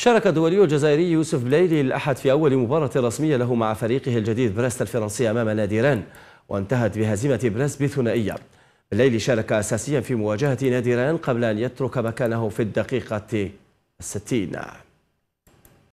شارك الدولي الجزائري يوسف بليلي الأحد في أول مباراة رسمية له مع فريقه الجديد بريست الفرنسي أمام ران وانتهت بهزيمة بريست بثنائية بليلي شارك أساسيا في مواجهة ران قبل أن يترك مكانه في الدقيقة الستين